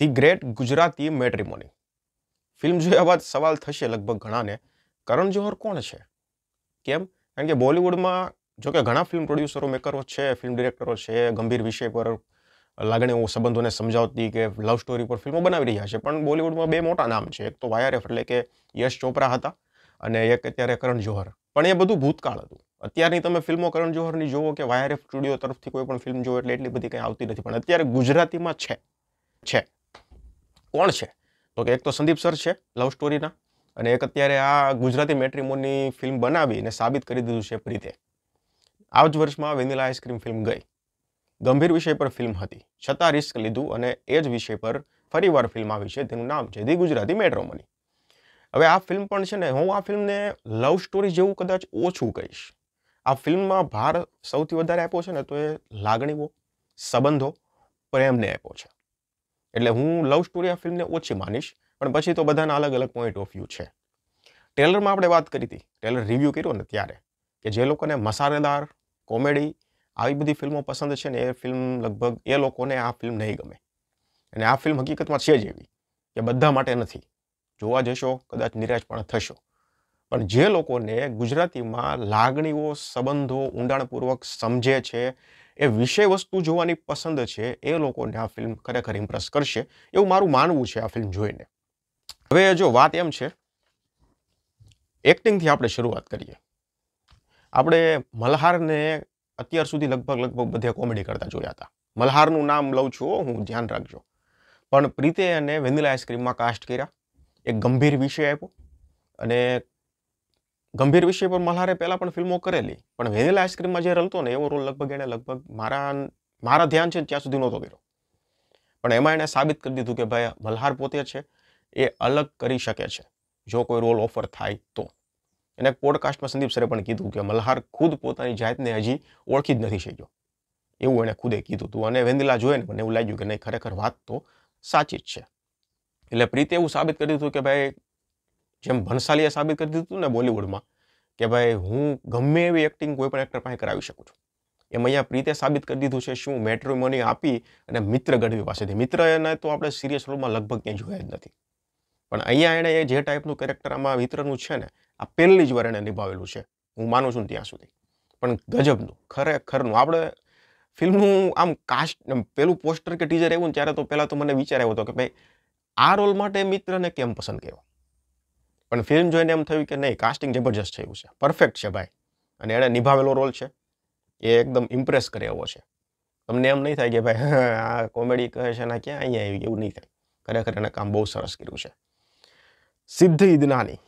the great Gujarati matrimony film જોયા બાદ સવાલ થશે લગભગ ઘણાને કરણ જોહર કોણ છે કેમ કારણ કે બોલિવૂડમાં જો કે ઘણા ફિલ્મ પ્રોડ્યુસરો મેકરો છે ફિલ્મ ડિરેક્ટરો છે ગંભીર વિષય પર લાગણીઓ સંબંધોને સમજાવતી કે લવ સ્ટોરી પર ફિલ્મો બનાવી રહ્યા છે પણ બોલિવૂડમાં બે મોટા નામ છે એક તો વાયરએફ એટલે કે યશ ચોપરા હતા અને એક અત્યારે કરણ જોહર પણ એ બધું ભૂતકાળ હતું અત્યારની તમે ફિલ્મો કરણ જોહરની જોવો કે વાયરએફ સ્ટુડિયો તરફથી કોઈ પણ ફિલ્મ જોવો એટલે એટલી બધી કંઈ આવતી નથી પણ અત્યારે ગુજરાતીમાં છે છે કોણ છે તો કે એક તો સંદીપ સર છે લવ સ્ટોરીના અને એક અત્યારે આ ગુજરાતી મેટ્રીમોની ફિલ્મ બનાવી અને સાબિત કરી દીધું છે પ્રીતે આ જ વર્ષમાં વેનિલા આઈસ્ક્રીમ ફિલ્મ ગઈ ગંભીર વિષય પર ફિલ્મ હતી છતાં રિસ્ક લીધું અને એ જ વિષય પર ફરીવાર ફિલ્મ આવી છે તેનું નામ છે ધી ગુજરાતી મેટ્રોમની હવે આ ફિલ્મ પણ છે ને હું આ ફિલ્મને લવ સ્ટોરી જેવું કદાચ ઓછું કહીશ આ ફિલ્મમાં ભાર સૌથી વધારે આપ્યો છે ને તો એ લાગણીઓ સંબંધો પ્રેમને આપ્યો છે એટલે હું લવ સ્ટોરી આ ફિલ્મને ઓછી માનીશ પણ પછી તો બધાના અલગ અલગ પોઈન્ટ ઓફ વ્યૂ છે ટ્રેલરમાં આપણે વાત કરી હતી ટ્રેલર રિવ્યૂ કર્યો ને ત્યારે કે જે લોકોને મસાલેદાર કોમેડી આવી બધી ફિલ્મો પસંદ છે ને એ ફિલ્મ લગભગ એ લોકોને આ ફિલ્મ નહીં ગમે અને આ ફિલ્મ હકીકતમાં છે જ એવી કે બધા માટે નથી જોવા જશો કદાચ નિરાશ પણ થશો પણ જે લોકોને ગુજરાતીમાં લાગણીઓ સંબંધો ઊંડાણપૂર્વક સમજે છે એ વિષય વસ્તુ જોવાની પસંદ છે એ લોકોને આ ફિલ્મ ખરેખર ઇમ્પ્રેસ કરશે એવું મારું માનવું છે આ ફિલ્મ જોઈને હવે જો વાત એમ છે એક્ટિંગથી આપણે શરૂઆત કરીએ આપણે મલ્હારને અત્યાર સુધી લગભગ લગભગ બધે કોમેડી કરતા જોયા હતા મલ્હારનું નામ લઉં છું હું ધ્યાન રાખજો પણ પ્રીતે અને વેનિલા આઈસ્ક્રીમમાં કાસ્ટ કર્યા એક ગંભીર વિષય આપ્યો અને ગંભીર વિષય પર મલ્હારે પહેલાં પણ ફિલ્મો કરેલી પણ વેનીલા આઈસ્ક્રીમમાં જે રલતો ને એવો રોલ લગભગ એણે લગભગ મારા મારા ધ્યાન છે ત્યાં સુધી નહોતો કર્યો પણ એમાં એણે સાબિત કરી દીધું કે ભાઈ મલ્હાર પોતે છે એ અલગ કરી શકે છે જો કોઈ રોલ ઓફર થાય તો એને પોડકાસ્ટમાં સંદીપ સરે પણ કીધું કે મલ્હાર ખુદ પોતાની જાતને હજી ઓળખી જ નથી શક્યો એવું એણે ખુદે કીધું હતું અને વેંદિલા જોઈને મને એવું લાગ્યું કે નહીં ખરેખર વાત તો સાચી જ છે એટલે પ્રીતે એવું સાબિત કરી દીધું કે ભાઈ જેમ ભંસાલીએ સાબિત કરી દીધું ને બોલિવૂડમાં કે ભાઈ હું ગમે એવી એક્ટિંગ કોઈ પણ એક્ટર પાસે કરાવી શકું છું એમ અહીંયા પ્રીતે સાબિત કરી દીધું છે શું મેટ્રોમની આપી અને મિત્ર ગઢવી પાસેથી મિત્ર એને તો આપણે સિરિયસ રોલમાં લગભગ ક્યાંય જોયા જ નથી પણ અહીંયા એણે એ જે ટાઈપનું કેરેક્ટર આમાં મિત્રનું છે ને આ પહેલી જ વાર એણે નિભાવેલું છે હું માનું છું ત્યાં સુધી પણ ગજબનું ખરેખરનું આપણે ફિલ્મનું આમ કાસ્ટ પેલું પોસ્ટર કે ટીઝર એવું ને ત્યારે તો પહેલાં તો મને વિચાર આવ્યો હતો કે ભાઈ આ રોલ માટે મિત્રને કેમ પસંદ કર્યો પણ ફિલ્મ જોઈને એમ થયું કે નહીં કાસ્ટિંગ જબરજસ્ત થયું છે પરફેક્ટ છે ભાઈ અને એણે નિભાવેલો રોલ છે એ એકદમ ઇમ્પ્રેસ કરે એવો છે તમને એમ નહીં થાય કે ભાઈ આ કોમેડી કહે છે ને ક્યાં અહીંયા આવી એવું નહીં થાય ખરેખર એને કામ બહુ સરસ કર્યું છે સિદ્ધ ઈદનાની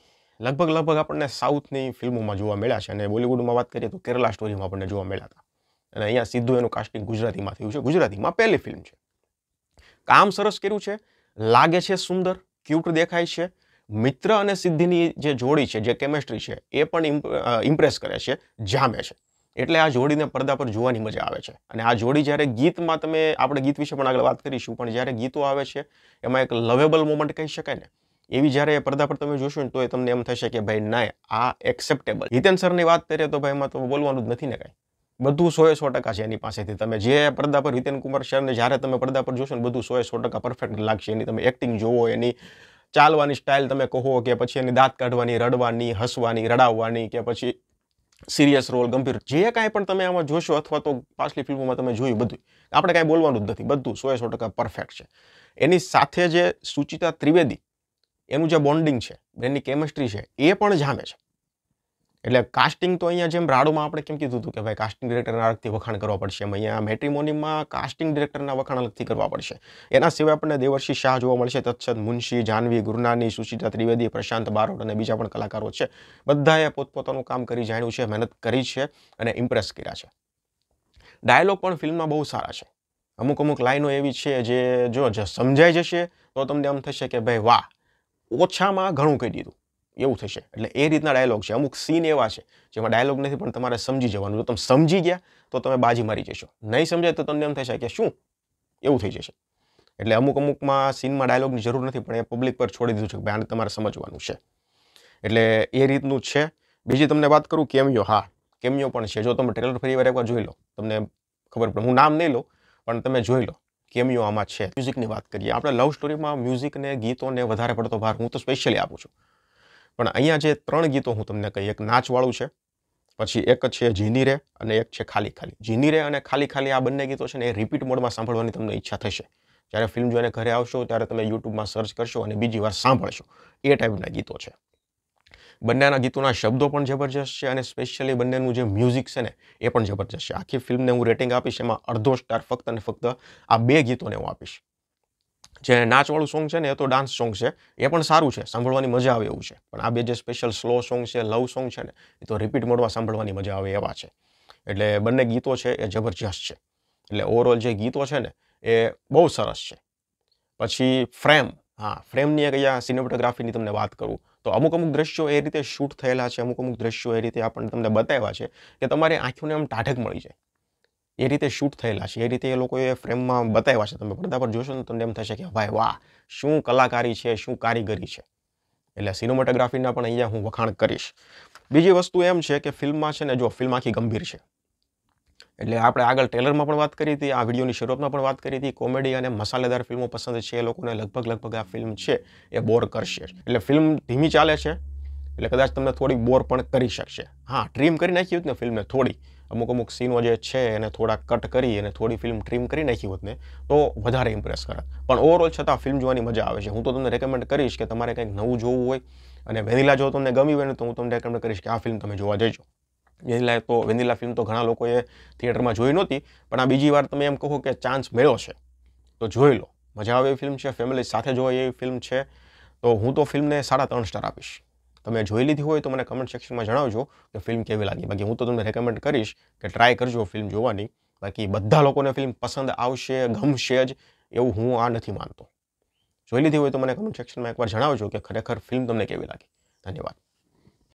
લગભગ લગભગ આપણને સાઉથની ફિલ્મોમાં જોવા મળ્યા છે અને બોલિવૂડમાં વાત કરીએ તો કેરલા સ્ટોરીમાં આપણને જોવા મળ્યા હતા અને અહીંયા સીધું એનું કાસ્ટિંગ ગુજરાતીમાં થયું છે ગુજરાતીમાં પહેલી ફિલ્મ છે કામ સરસ કર્યું છે લાગે છે સુંદર ક્યુટ દેખાય છે મિત્ર અને સિદ્ધિની જે જોડી છે જે કેમેસ્ટ્રી છે એ પણ ઇમ્પ્રેસ કરે છે જામે છે એટલે આ જોડીને પડદા પર જોવાની મજા આવે છે અને આ જોડી જ્યારે ગીતમાં તમે આપણે ગીત વિશે પણ આગળ વાત કરીશું પણ જ્યારે ગીતો આવે છે એમાં એક લવેબલ મોમેન્ટ કહી શકાય ને એવી જ્યારે એ પડદા પર તમે જોશો ને તો એ તમને એમ થશે કે ભાઈ ના આ એક્સેપ્ટેબલ હિતેન સરની વાત કરીએ તો ભાઈ એમાં તો બોલવાનું જ નથી ને કાંઈ બધું સોએ સો ટકા છે એની પાસેથી તમે જે પડદા પર હિતેન કુમાર સરને જ્યારે તમે પડદા પર જોશો ને બધું સોએ સો ટકા પરફેક્ટ લાગશે એની તમે એક્ટિંગ જોવો એની ચાલવાની સ્ટાઇલ તમે કહો કે પછી એની દાંત કાઢવાની રડવાની હસવાની રડાવવાની કે પછી સિરિયસ રોલ ગંભીર જે કાંઈ પણ તમે આમાં જોશો અથવા તો પાછલી ફિલ્મોમાં તમે જોયું બધું આપણે કાંઈ બોલવાનું જ નથી બધું સોએ સો ટકા પરફેક્ટ છે એની સાથે જે સુચિતા ત્રિવેદી એનું જે બોન્ડિંગ છે એની કેમિસ્ટ્રી છે એ પણ જામે છે એટલે કાસ્ટિંગ તો અહીંયા જેમ રાડુમાં આપણે કેમ કીધું હતું કે ભાઈ કાસ્ટિંગ ડિરેક્ટરના અલગથી વખાણ કરવા પડશે એમ અહીંયા મેટ્રિમોનીમાં કાસ્ટિંગ ડિરેક્ટરના વખાણ અલગથી કરવા પડશે એના સિવાય આપણને દેવર્ષી શાહ જોવા મળશે તત્સદ મુનશી જાનવી ગુરુનાની સુશીતા ત્રિવેદી પ્રશાંત બારોટ અને બીજા પણ કલાકારો છે બધાએ પોતપોતાનું કામ કરી જાણ્યું છે મહેનત કરી છે અને ઇમ્પ્રેસ કર્યા છે ડાયલોગ પણ ફિલ્મમાં બહુ સારા છે અમુક અમુક લાઈનો એવી છે જે જો સમજાઈ જશે તો તમને એમ થશે કે ભાઈ વાહ ઓછામાં ઘણું કહી દીધું એવું થશે એટલે એ રીતના ડાયલોગ છે અમુક સીન એવા છે જેમાં ડાયલોગ નથી પણ તમારે સમજી જવાનું જો તમે સમજી ગયા તો તમે બાજી મારી જશો નહીં સમજાય તો તમને એમ થશે કે શું એવું થઈ જશે એટલે અમુક અમુકમાં સીનમાં ડાયલોગની જરૂર નથી પણ એ પબ્લિક પર છોડી દીધું છે કે ભાઈ આને તમારે સમજવાનું છે એટલે એ રીતનું છે બીજી તમને વાત કરું કેમિયો હા કેમિયો પણ છે જો તમે ટ્રેલર ફરી વાર જોઈ લો તમને ખબર પડે હું નામ નહીં લો પણ તમે જોઈ લો કેમિયો આમાં છે મ્યુઝિકની વાત કરીએ આપણે લવ સ્ટોરીમાં મ્યુઝિકને ગીતોને વધારે પડતો ભાર હું તો સ્પેશિયલી આપું છું પણ અહીંયા જે ત્રણ ગીતો હું તમને કહી એક નાચવાળું છે પછી એક છે જીની રે અને એક છે ખાલી ખાલી જીની રે અને ખાલી ખાલી આ બંને ગીતો છે ને એ રિપીટ મોડમાં સાંભળવાની તમને ઈચ્છા થશે જ્યારે ફિલ્મ જોઈને ઘરે આવશો ત્યારે તમે યુટ્યુબમાં સર્ચ કરશો અને બીજી વાર સાંભળશો એ ટાઈપના ગીતો છે બંનેના ગીતોના શબ્દો પણ જબરજસ્ત છે અને સ્પેશિયલી બંનેનું જે મ્યુઝિક છે ને એ પણ જબરજસ્ત છે આખી ફિલ્મને હું રેટિંગ આપીશ એમાં અડધો સ્ટાર ફક્ત અને ફક્ત આ બે ગીતોને હું આપીશ જે નાચવાળું સોંગ છે ને એ તો ડાન્સ સોંગ છે એ પણ સારું છે સાંભળવાની મજા આવે એવું છે પણ આ બે જે સ્પેશિયલ સ્લો સોંગ છે લવ સોંગ છે ને એ તો રિપીટ મોડમાં સાંભળવાની મજા આવે એવા છે એટલે બંને ગીતો છે એ જબરજસ્ત છે એટલે ઓવરઓલ જે ગીતો છે ને એ બહુ સરસ છે પછી ફ્રેમ હા ફ્રેમની એક અહીંયા સિનેમેટોગ્રાફીની તમને વાત કરું તો અમુક અમુક દ્રશ્યો એ રીતે શૂટ થયેલા છે અમુક અમુક દ્રશ્યો એ રીતે આપણને તમને બતાવ્યા છે કે તમારી આંખોને આમ ટાઢક મળી જાય એ રીતે શૂટ થયેલા છે એ રીતે એ લોકોએ ફ્રેમમાં બતાવ્યા છે તમે પડદા પર જોશો ને તમને એમ થશે કે ભાઈ વાહ શું કલાકારી છે શું કારીગરી છે એટલે સિનેમેટોગ્રાફીના પણ અહીંયા હું વખાણ કરીશ બીજી વસ્તુ એમ છે કે ફિલ્મમાં છે ને જો ફિલ્મ આખી ગંભીર છે એટલે આપણે આગળ ટેલરમાં પણ વાત કરી હતી આ વિડીયોની શરૂઆતમાં પણ વાત કરી હતી કોમેડી અને મસાલેદાર ફિલ્મો પસંદ છે એ લોકોને લગભગ લગભગ આ ફિલ્મ છે એ બોર કરશે એટલે ફિલ્મ ધીમી ચાલે છે એટલે કદાચ તમને થોડી બોર પણ કરી શકશે હા ડ્રીમ કરી નાખી હતી ને ફિલ્મને થોડી અમુક અમુક સીનો જે છે એને થોડા કટ કરી અને થોડી ફિલ્મ ટ્રીમ કરી નાખી હોત ને તો વધારે ઇમ્પ્રેસ કરત પણ ઓવરઓલ છતાં ફિલ્મ જોવાની મજા આવે છે હું તો તમને રેકમેન્ડ કરીશ કે તમારે કંઈક નવું જોવું હોય અને વેનિલા જો તમને ગમી હોય ને તો હું તમને રેકમેન્ડ કરીશ કે આ ફિલ્મ તમે જોવા જજો વેનિલા તો વેનિલા ફિલ્મ તો ઘણા લોકોએ થિયેટરમાં જોઈ નહોતી પણ આ બીજી વાર તમે એમ કહો કે ચાન્સ મળ્યો છે તો જોઈ લો મજા આવે એવી ફિલ્મ છે ફેમિલી સાથે જોવા એવી ફિલ્મ છે તો હું તો ફિલ્મને સાડા ત્રણ સ્ટાર આપીશ તમે જોઈ લીધી હોય તો મને કમેન્ટ સેક્શનમાં જણાવજો કે ફિલ્મ કેવી લાગી બાકી હું તો તમને રેકમેન્ડ કરીશ કે ટ્રાય કરજો ફિલ્મ જોવાની બાકી બધા લોકોને ફિલ્મ પસંદ આવશે ગમશે જ એવું હું આ નથી માનતો જોઈ લીધી હોય તો મને કમેન્ટ સેક્શનમાં એકવાર જણાવજો કે ખરેખર ફિલ્મ તમને કેવી લાગી ધન્યવાદ